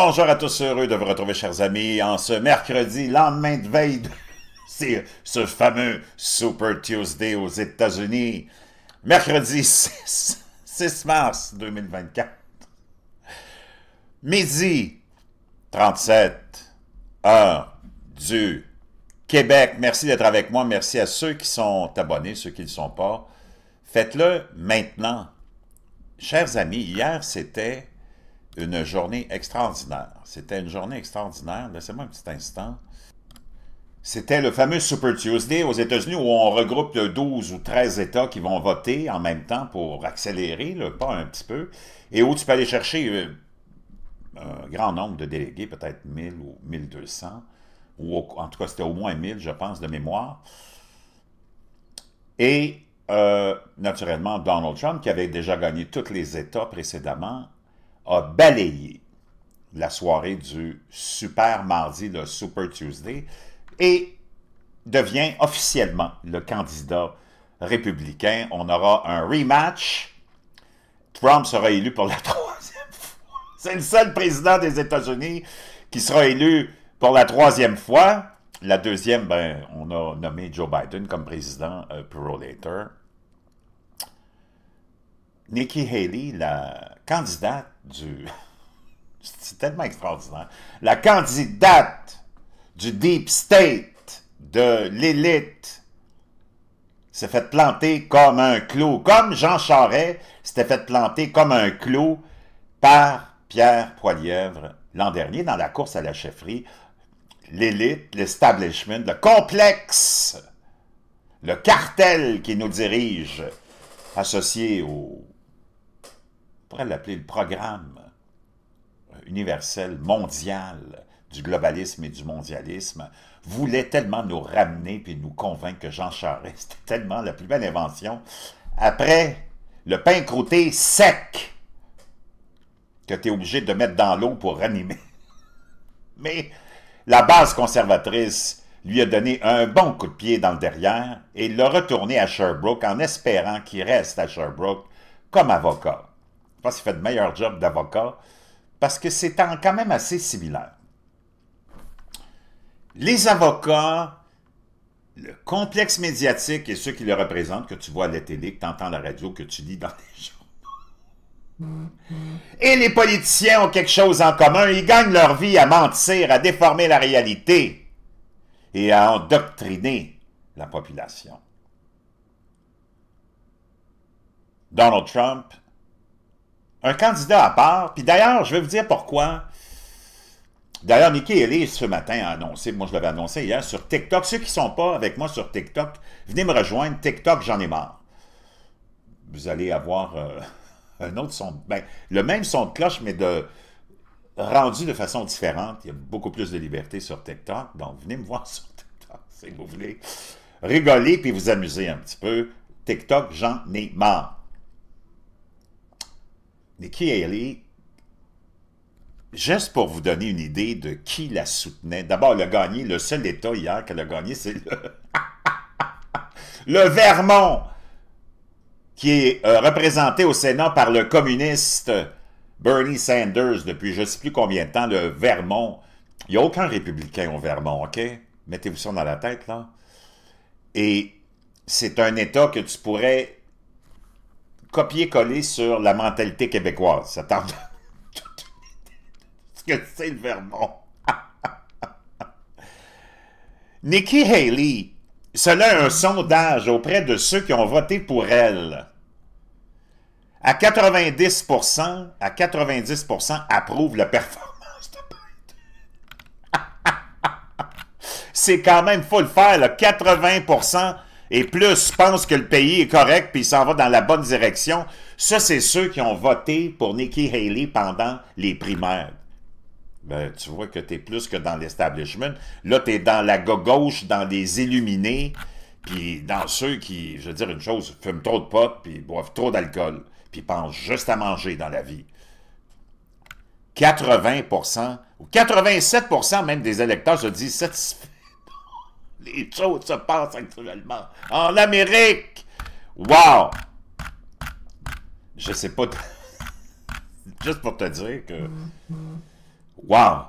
bonjour à tous, heureux de vous retrouver, chers amis, en ce mercredi, lendemain de veille de ce fameux Super Tuesday aux États-Unis. Mercredi 6, mars 2024. Midi 37, heure du Québec. Merci d'être avec moi. Merci à ceux qui sont abonnés, ceux qui ne sont pas. Faites-le maintenant. Chers amis, hier, c'était une journée extraordinaire. C'était une journée extraordinaire. Laissez-moi un petit instant. C'était le fameux Super Tuesday aux États-Unis où on regroupe 12 ou 13 États qui vont voter en même temps pour accélérer le pas un petit peu et où tu peux aller chercher euh, un grand nombre de délégués, peut-être 1000 ou 1200, ou en tout cas c'était au moins 1000, je pense, de mémoire. Et euh, naturellement, Donald Trump, qui avait déjà gagné tous les États précédemment, a balayé la soirée du Super Mardi, le Super Tuesday, et devient officiellement le candidat républicain. On aura un rematch. Trump sera élu pour la troisième fois. C'est le seul président des États-Unis qui sera élu pour la troisième fois. La deuxième, ben, on a nommé Joe Biden comme président euh, pro later. Nikki Haley, la candidate du... C'est tellement extraordinaire. La candidate du Deep State, de l'élite, s'est fait planter comme un clou. Comme Jean Charest s'était fait planter comme un clou par Pierre Poilièvre l'an dernier dans la course à la chefferie. L'élite, l'establishment, le complexe, le cartel qui nous dirige, associé au on pourrait l'appeler le programme universel, mondial, du globalisme et du mondialisme, voulait tellement nous ramener puis nous convaincre que Jean Charest était tellement la plus belle invention. Après, le pain croûté sec que tu es obligé de mettre dans l'eau pour ranimer. Mais la base conservatrice lui a donné un bon coup de pied dans le derrière et l'a retourné à Sherbrooke en espérant qu'il reste à Sherbrooke comme avocat. Il fait de meilleur job d'avocat parce que c'est quand même assez similaire. Les avocats, le complexe médiatique et ceux qui le représentent, que tu vois à la télé, que tu entends à la radio, que tu lis dans les journaux. Et les politiciens ont quelque chose en commun. Ils gagnent leur vie à mentir, à déformer la réalité et à endoctriner la population. Donald Trump un candidat à part. Puis d'ailleurs, je vais vous dire pourquoi. D'ailleurs, Mickey Haley, ce matin, a annoncé, moi je l'avais annoncé hier, sur TikTok. Ceux qui ne sont pas avec moi sur TikTok, venez me rejoindre. TikTok, j'en ai marre. Vous allez avoir euh, un autre son. Ben, le même son de cloche, mais de rendu de façon différente. Il y a beaucoup plus de liberté sur TikTok. Donc, venez me voir sur TikTok, si vous voulez. Rigoler puis vous amuser un petit peu. TikTok, j'en ai marre. Nikki Haley, juste pour vous donner une idée de qui la soutenait, d'abord, le a gagné, le seul État hier qu'elle a gagné, c'est le... Vermont, qui est euh, représenté au Sénat par le communiste Bernie Sanders depuis je ne sais plus combien de temps, le Vermont. Il n'y a aucun républicain au Vermont, OK? Mettez-vous ça dans la tête, là. Et c'est un État que tu pourrais copier-coller sur la mentalité québécoise. Ça tarde. Ce que c'est le Vermont. Nikki Haley, cela un sondage auprès de ceux qui ont voté pour elle. À 90%, à 90% approuve la performance de Biden. c'est quand même, faut le faire, là, 80% et plus pense que le pays est correct puis s'en va dans la bonne direction, ça, c'est ceux qui ont voté pour Nikki Haley pendant les primaires. Ben, tu vois que tu es plus que dans l'establishment. Là, tu es dans la gauche, dans les illuminés, puis dans ceux qui, je veux dire une chose, fument trop de potes, puis boivent trop d'alcool, puis pensent juste à manger dans la vie. 80 ou 87 même des électeurs se disent satisfaits les choses se passent actuellement en Amérique. Wow! Je sais pas. Juste pour te dire que. Wow!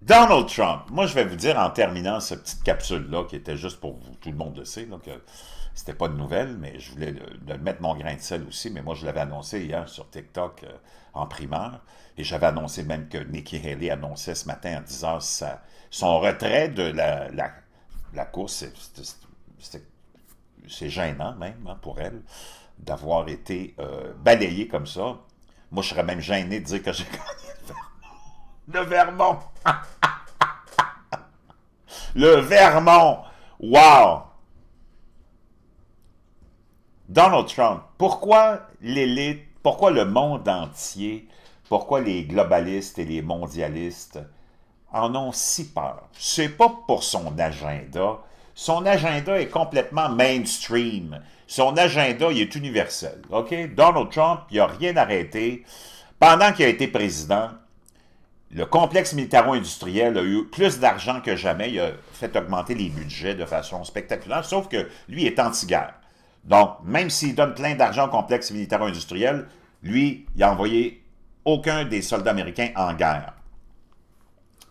Donald Trump, moi je vais vous dire en terminant cette petite capsule-là, qui était juste pour vous, tout le monde le sait, donc c'était pas de nouvelles, mais je voulais mettre mon grain de sel aussi, mais moi je l'avais annoncé hier sur TikTok euh, en primaire, et j'avais annoncé même que Nikki Haley annonçait ce matin à 10h son retrait de la la course, c'est gênant même hein, pour elle d'avoir été euh, balayée comme ça. Moi, je serais même gêné de dire que j'ai gagné le Vermont. Le Vermont. le Vermont. Wow. Donald Trump, pourquoi l'élite, pourquoi le monde entier, pourquoi les globalistes et les mondialistes en ont si peur. n'est pas pour son agenda. Son agenda est complètement mainstream. Son agenda, il est universel. OK? Donald Trump, il n'a rien arrêté. Pendant qu'il a été président, le complexe militaro-industriel a eu plus d'argent que jamais. Il a fait augmenter les budgets de façon spectaculaire, sauf que lui est anti-guerre. Donc, même s'il donne plein d'argent au complexe militaro-industriel, lui, il n'a envoyé aucun des soldats américains en guerre.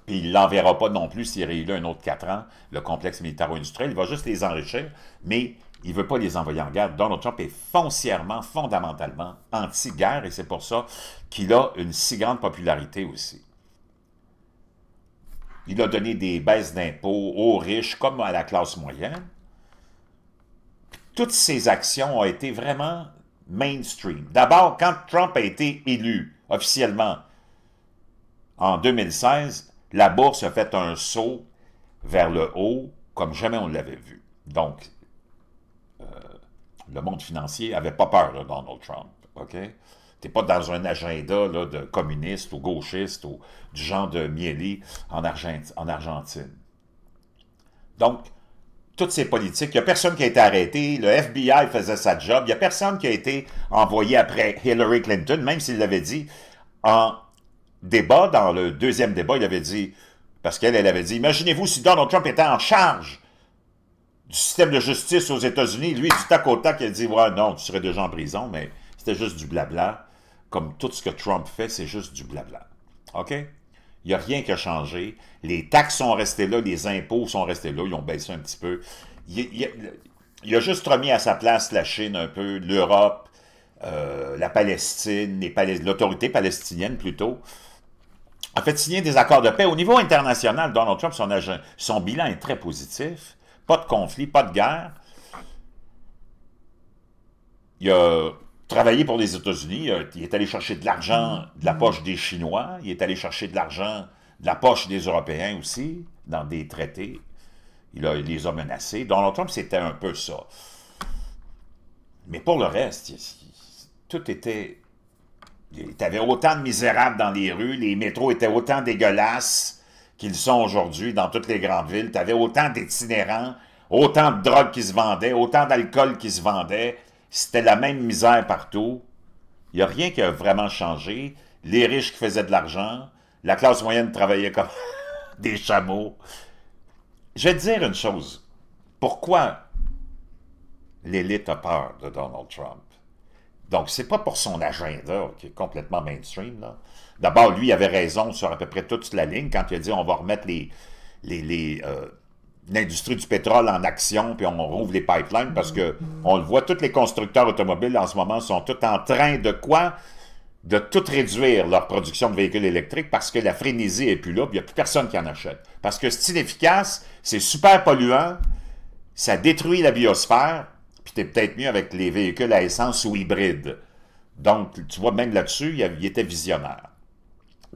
Puis il ne l'enverra pas non plus s'il réélu un autre quatre ans, le complexe militaro-industriel. Il va juste les enrichir, mais il ne veut pas les envoyer en guerre. Donald Trump est foncièrement, fondamentalement anti-guerre et c'est pour ça qu'il a une si grande popularité aussi. Il a donné des baisses d'impôts aux riches comme à la classe moyenne. Toutes ces actions ont été vraiment mainstream. D'abord, quand Trump a été élu officiellement en 2016, la bourse a fait un saut vers le haut comme jamais on l'avait vu. Donc, euh, le monde financier n'avait pas peur de Donald Trump. OK? n'es pas dans un agenda là, de communiste ou gauchiste ou du genre de Mieli en, en Argentine. Donc, toutes ces politiques, il n'y a personne qui a été arrêté, le FBI faisait sa job, il n'y a personne qui a été envoyé après Hillary Clinton, même s'il l'avait dit en débat, dans le deuxième débat, il avait dit, parce qu'elle, elle avait dit, imaginez-vous si Donald Trump était en charge du système de justice aux États-Unis, lui, du tac au tac, il dit, ouais, non, tu serais déjà en prison, mais c'était juste du blabla. Comme tout ce que Trump fait, c'est juste du blabla. OK? Il n'y a rien qui a changé. Les taxes sont restées là, les impôts sont restés là, ils ont baissé un petit peu. Il, a juste remis à sa place la Chine un peu, l'Europe, euh, la Palestine, l'autorité palestinienne plutôt a fait signer des accords de paix. Au niveau international, Donald Trump, son, bilan est très positif. Pas de conflit, pas de guerre. Il a travaillé pour les États-Unis. Il est allé chercher de l'argent de la poche des Chinois. Il est allé chercher de l'argent de la poche des Européens aussi, dans des traités. Il, a, les a menacés. Donald Trump, c'était un peu ça. Mais pour le reste, tout était T'avais autant de misérables dans les rues, les métros étaient autant dégueulasses qu'ils sont aujourd'hui dans toutes les grandes villes. T'avais autant d'itinérants, autant de drogues qui se vendaient, autant d'alcool qui se vendait. C'était la même misère partout. Il n'y a rien qui a vraiment changé. Les riches qui faisaient de l'argent, la classe moyenne travaillait comme des chameaux. Je vais te dire une chose. Pourquoi l'élite a peur de Donald Trump? Donc, c'est pas pour son agenda qui est complètement mainstream. D'abord, lui il avait raison sur à peu près toute la ligne quand il a dit on va remettre les, les, euh, l'industrie du pétrole en action, puis on rouvre les pipelines, parce que on le voit, tous les constructeurs automobiles en ce moment sont tous en train de quoi? De tout réduire leur production de véhicules électriques parce que la frénésie n'est plus là, il n'y a plus personne qui en achète. Parce que c'est inefficace, c'est super polluant, ça détruit la biosphère, puis tu peut-être mieux avec les véhicules à essence ou hybrides. Donc, tu vois, même là-dessus, il, était visionnaire.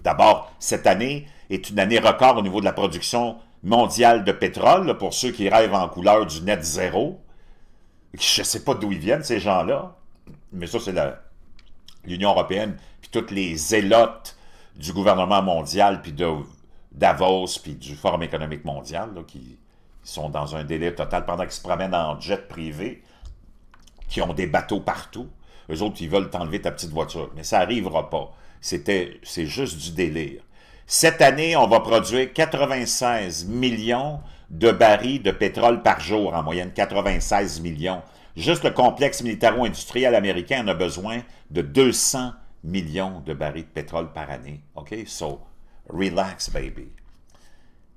D'abord, cette année est une année record au niveau de la production mondiale de pétrole, pour ceux qui rêvent en couleur du net zéro. Je ne sais pas d'où ils viennent, ces gens-là, mais ça, c'est l'Union européenne, puis toutes les élotes du gouvernement mondial, puis de Davos, puis du Forum économique mondial, qui sont dans un délai total pendant qu'ils se promènent en jet privé qui ont des bateaux partout. Eux autres, ils veulent t'enlever ta petite voiture. Mais ça n'arrivera pas. C'était, c'est juste du délire. Cette année, on va produire 96 millions de barils de pétrole par jour, en moyenne 96 millions. Juste le complexe militaro-industriel américain en a besoin de 200 millions de barils de pétrole par année. OK? So, relax, baby.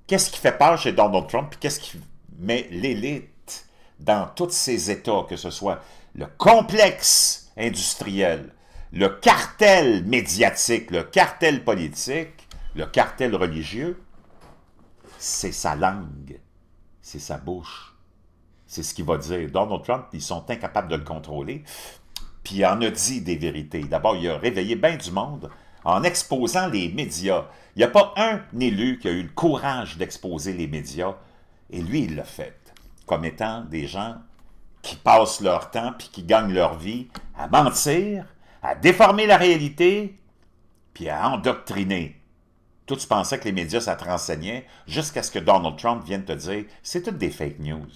Qu'est-ce qui fait peur chez Donald Trump? Qu'est-ce qui met l'élite dans tous ces États, que ce soit le complexe industriel, le cartel médiatique, le cartel politique, le cartel religieux, c'est sa langue, c'est sa bouche, c'est ce qu'il va dire. Donald Trump, ils sont incapables de le contrôler, puis il en a dit des vérités. D'abord, il a réveillé bien du monde en exposant les médias. Il n'y a pas un élu qui a eu le courage d'exposer les médias, et lui, il l'a fait, comme étant des gens qui passent leur temps puis qui gagnent leur vie à mentir, à déformer la réalité, puis à endoctriner. Tout tu pensais que les médias, ça te renseignait jusqu'à ce que Donald Trump vienne te dire c'est toutes des fake news.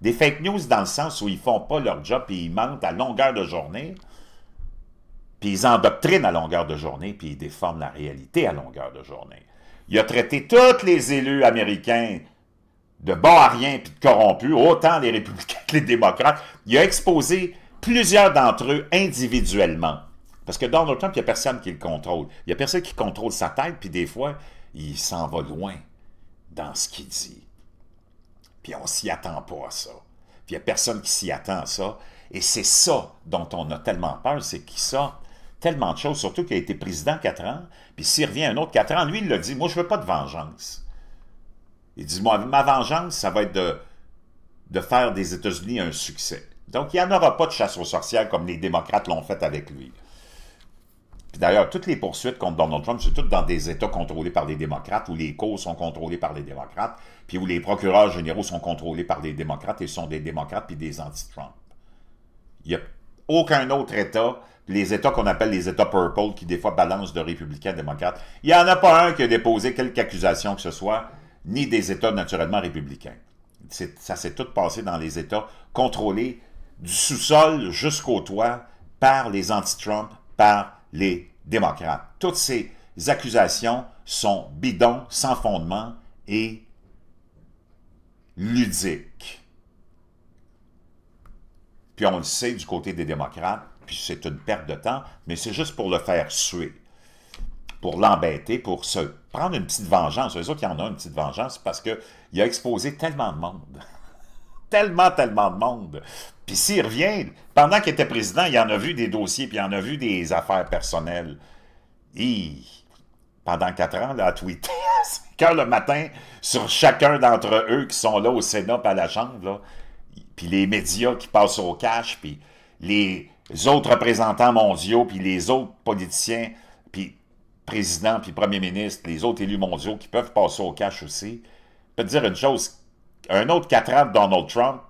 Des fake news dans le sens où ils font pas leur job et ils mentent à longueur de journée, puis ils endoctrinent à longueur de journée, puis ils déforment la réalité à longueur de journée. Il a traité tous les élus américains de bas à rien et de corrompus, autant les républicains que les démocrates. Il a exposé plusieurs d'entre eux individuellement. Parce que Donald Trump, il n'y a personne qui le contrôle. Il n'y a personne qui contrôle sa tête, puis des fois, il s'en va loin dans ce qu'il dit. Puis on s'y attend pas à ça. Puis il n'y a personne qui s'y attend à ça. Et c'est ça dont on a tellement peur, c'est qu'il sort tellement de choses, surtout qu'il a été président quatre ans, puis s'il revient un autre quatre ans, lui, il le dit, moi, je veux pas de vengeance. Il dit, moi, ma vengeance, ça va être de, de faire des États-Unis un succès. Donc, il n'y en aura pas de chasse aux sorcières comme les démocrates l'ont fait avec lui. Puis d'ailleurs, toutes les poursuites contre Donald Trump, c'est toutes dans des États contrôlés par les démocrates, où les causes sont contrôlées par les démocrates, puis où les procureurs généraux sont contrôlés par les démocrates et sont des démocrates puis des anti-Trump. Il n'y a aucun autre État, les États qu'on appelle les États purple, qui des fois balancent de républicains à démocrates. Il n'y en a pas un qui a déposé quelque accusation que ce soit ni des États naturellement républicains. Ça s'est tout passé dans les États contrôlés du sous-sol jusqu'au toit par les anti-Trump, par les démocrates. Toutes ces accusations sont bidons, sans fondement et ludiques. Puis on le sait du côté des démocrates, puis c'est une perte de temps, mais c'est juste pour le faire suer pour l'embêter, pour se prendre une petite vengeance. Eux autres, il y en a une petite vengeance parce qu'il a exposé tellement de monde. tellement, tellement de monde. Puis s'il revient, pendant qu'il était président, il en a vu des dossiers, puis il en a vu des affaires personnelles. Et pendant quatre ans, là, à tweeté à le matin sur chacun d'entre eux qui sont là au Sénat, pas à la Chambre, puis les médias qui passent au cash, puis les autres représentants mondiaux, puis les autres politiciens président puis premier ministre, les autres élus mondiaux qui peuvent passer au cash aussi, je peux te dire une chose, un autre 4 ans de Donald Trump,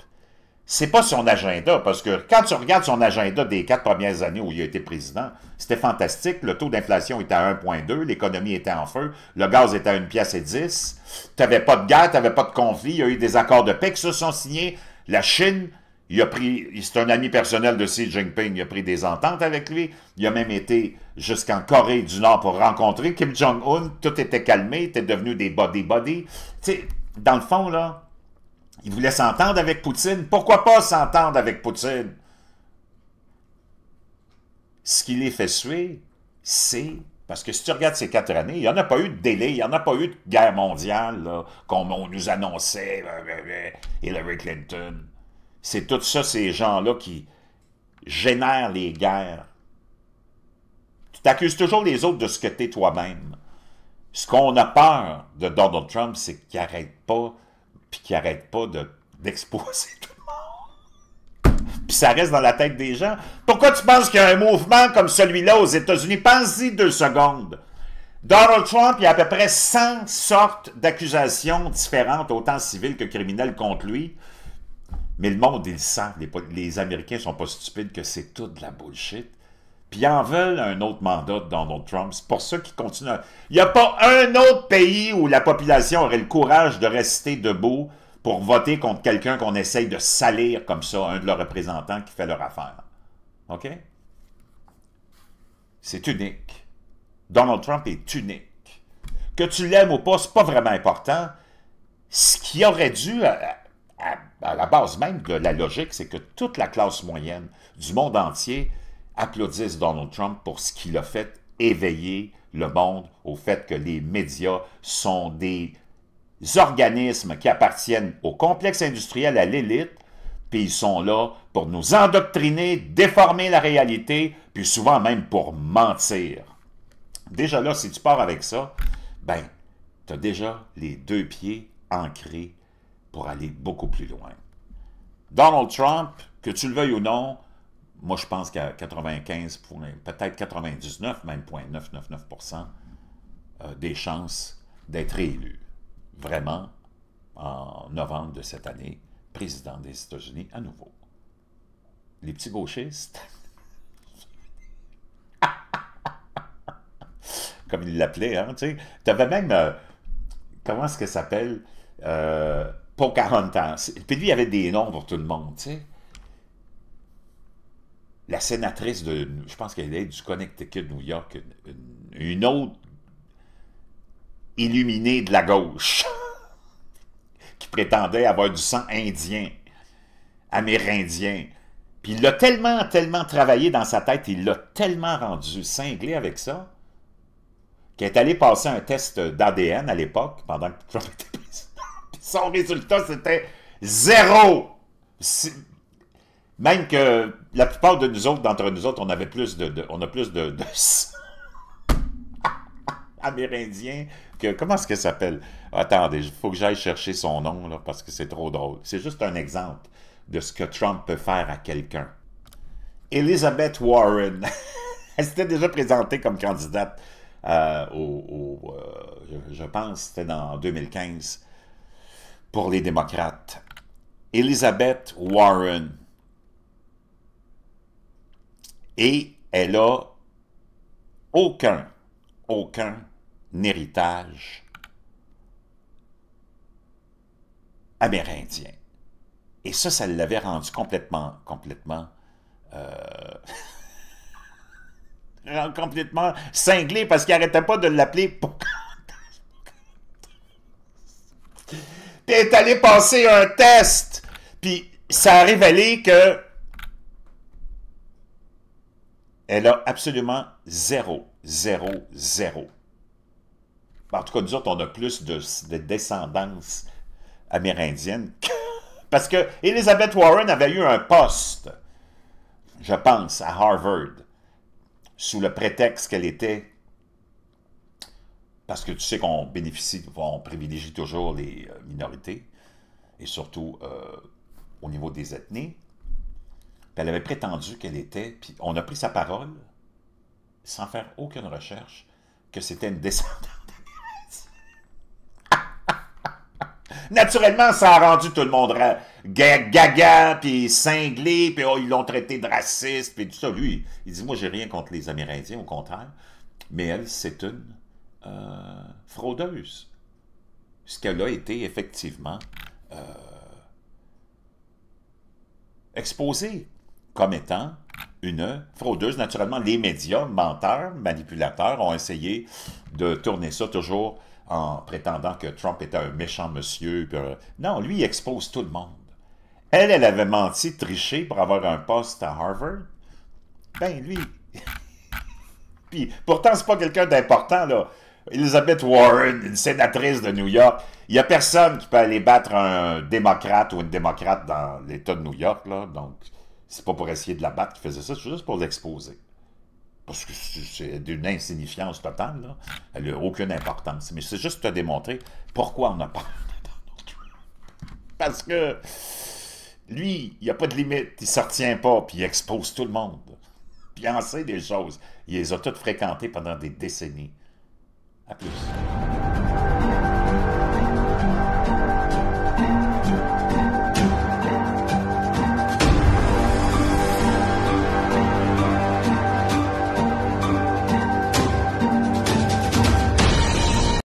c'est pas son agenda, parce que quand tu regardes son agenda des quatre premières années où il a été président, c'était fantastique. Le taux d'inflation était à 1,2, l'économie était en feu, le gaz était à une pièce et 10, t'avais pas de guerre, t'avais pas de conflit, il y a eu des accords de paix qui se sont signés, la Chine il a pris, c'est un ami personnel de Xi Jinping, il a pris des ententes avec lui. Il a même été jusqu'en Corée du Nord pour rencontrer Kim Jong-un. Tout était calmé, il était devenu des body-body. Tu sais, dans le fond, là, il voulait s'entendre avec Poutine. Pourquoi pas s'entendre avec Poutine? Ce qui les fait suer, c'est parce que si tu regardes ces quatre années, il n'y en a pas eu de délai, il n'y en a pas eu de guerre mondiale, comme on nous annonçait, euh, euh, euh, Hillary Clinton, c'est tout ça, ces gens-là qui génèrent les guerres. Tu t'accuses toujours les autres de ce que es toi-même. Ce qu'on a peur de Donald Trump, c'est qu'il n'arrête pas, puis qu'il n'arrête pas d'exposer tout le monde. Puis ça reste dans la tête des gens. Pourquoi tu penses qu'il y a un mouvement comme celui-là aux États-Unis? Pense-y deux secondes. Donald Trump, il y a à peu près 100 sortes d'accusations différentes, autant civiles que criminelles, contre lui. Mais le monde, il le sent. Les, les Américains sont pas stupides que c'est tout de la bullshit. Puis ils en veulent un autre mandat de Donald Trump. C'est pour ça qu'ils continuent. Il n'y a pas un autre pays où la population aurait le courage de rester debout pour voter contre quelqu'un qu'on essaye de salir comme ça, un de leurs représentants qui fait leur affaire. OK? C'est unique. Donald Trump est unique. Que tu l'aimes ou pas, n'est pas vraiment important. Ce qui aurait dû euh, euh, à la base même de la logique, c'est que toute la classe moyenne du monde entier applaudisse Donald Trump pour ce qu'il a fait éveiller le monde au fait que les médias sont des organismes qui appartiennent au complexe industriel, à l'élite, puis ils sont là pour nous endoctriner, déformer la réalité, puis souvent même pour mentir. Déjà là, si tu pars avec ça, ben, tu as déjà les deux pieds ancrés pour aller beaucoup plus loin. Donald Trump, que tu le veuilles ou non, moi je pense qu'à 95, peut-être 99, même 0.999% euh, des chances d'être élu, vraiment, en novembre de cette année, président des États-Unis à nouveau. Les petits gauchistes, comme ils l'appelaient, hein, tu sais, tu avais même, euh, comment est-ce que s'appelle, euh, Pocahontas. Puis lui, il avait des noms pour tout le monde, tu sais. La sénatrice de, je pense qu'elle est du Connecticut, New York, une, autre illuminée de la gauche qui prétendait avoir du sang indien, amérindien. Puis il l'a tellement, tellement travaillé dans sa tête, il l'a tellement rendu cinglé avec ça, qu'il est allé passer un test d'ADN à l'époque, pendant que était son résultat, c'était zéro. Même que la plupart de nous autres, d'entre nous autres, on avait plus de, on a plus de, amérindiens que comment est-ce qu'elle s'appelle Attendez, il faut que j'aille chercher son nom parce que c'est trop drôle. C'est juste un exemple de ce que Trump peut faire à quelqu'un. Elizabeth Warren, elle s'était déjà présentée comme candidate euh, au, euh, je, pense c'était en 2015 pour les démocrates. Elizabeth Warren. Et elle a aucun, aucun héritage amérindien. Et ça, ça l'avait rendu complètement, complètement, euh, complètement cinglé parce qu'il n'arrêtait pas de l'appeler est allé passer un test, puis ça a révélé que elle a absolument zéro, zéro, zéro. En tout cas, nous autres, on a plus de, de descendance amérindienne. Parce que Elizabeth Warren avait eu un poste, je pense, à Harvard, sous le prétexte qu'elle était parce que tu sais qu'on bénéficie, on privilégie toujours les euh, minorités, et surtout euh, au niveau des ethnies. elle avait prétendu qu'elle était, puis on a pris sa parole, sans faire aucune recherche, que c'était une descendante Naturellement, ça a rendu tout le monde gaga, puis cinglé, puis oh, ils l'ont traité de raciste, puis tout ça. Lui, il dit, moi, j'ai rien contre les Amérindiens, au contraire. Mais elle, c'est une euh, fraudeuse. Ce qu'elle a été effectivement euh, exposée comme étant une fraudeuse. Naturellement, les médias, menteurs, manipulateurs, ont essayé de tourner ça toujours en prétendant que Trump était un méchant monsieur. Euh, non, lui, il expose tout le monde. Elle, elle avait menti, triché pour avoir un poste à Harvard. Ben, lui... Puis, pourtant, c'est pas quelqu'un d'important, là. Elizabeth Warren, une sénatrice de New York, il n'y a personne qui peut aller battre un démocrate ou une démocrate dans l'État de New York. Là. Donc, c'est pas pour essayer de la battre qui faisait ça, c'est juste pour l'exposer. Parce que c'est d'une insignifiance totale. Elle n'a aucune importance. Mais c'est juste te démontrer pourquoi on a pas Parce que lui, il n'y a pas de limite. Il ne se pas, puis il expose tout le monde. Puis il en sait des choses. Il les a toutes fréquentées pendant des décennies. A plus.